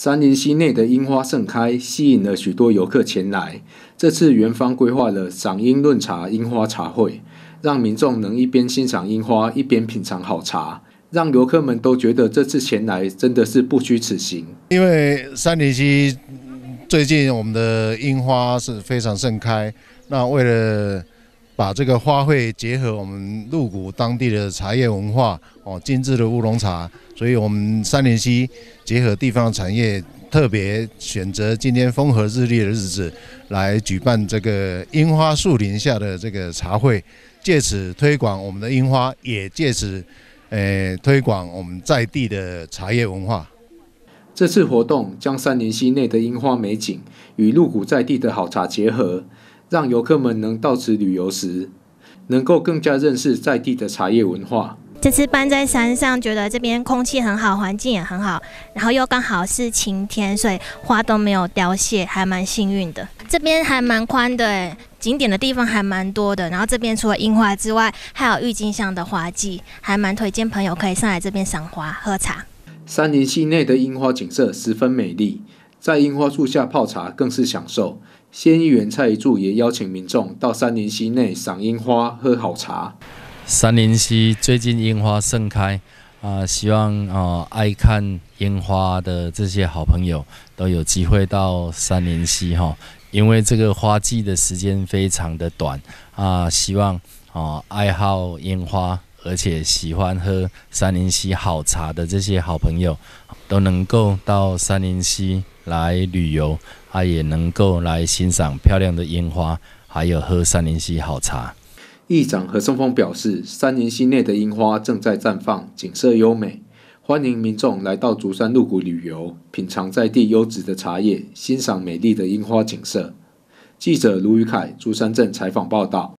三林溪内的樱花盛开，吸引了许多游客前来。这次园方规划了赏樱论茶樱花茶会，让民众能一边欣赏樱花，一边品尝好茶，让游客们都觉得这次前来真的是不虚此行。因为三林溪最近我们的樱花是非常盛开，那为了。把这个花卉结合我们鹿谷当地的茶叶文化哦，精致的乌龙茶，所以我们三年溪结合地方产业，特别选择今天风和日丽的日子来举办这个樱花树林下的这个茶会，借此推广我们的樱花，也借此，呃，推广我们在地的茶叶文化。这次活动将三年溪内的樱花美景与鹿谷在地的好茶结合。让游客们能到此旅游时，能够更加认识在地的茶叶文化。这次搬在山上，觉得这边空气很好，环境也很好，然后又刚好是晴天，所以花都没有凋谢，还蛮幸运的。这边还蛮宽的，景点的地方还蛮多的。然后这边除了樱花之外，还有郁金香的花季，还蛮推荐朋友可以上来这边赏花喝茶。山林系内的樱花景色十分美丽。在樱花树下泡茶更是享受。仙议员蔡一柱也邀请民众到三林溪内赏樱花、喝好茶。三林溪最近樱花盛开啊，希望啊爱看樱花的这些好朋友都有机会到三林溪哈，因为这个花季的时间非常的短啊，希望啊爱好樱花。而且喜欢喝三林溪好茶的这些好朋友，都能够到三林溪来旅游，他也能够来欣赏漂亮的樱花，还有喝三林溪好茶。议长何松峰表示，三林溪内的樱花正在绽放，景色优美，欢迎民众来到竹山鹿谷旅游，品尝在地优质的茶叶，欣赏美丽的樱花景色。记者卢宇凯，竹山镇采访报道。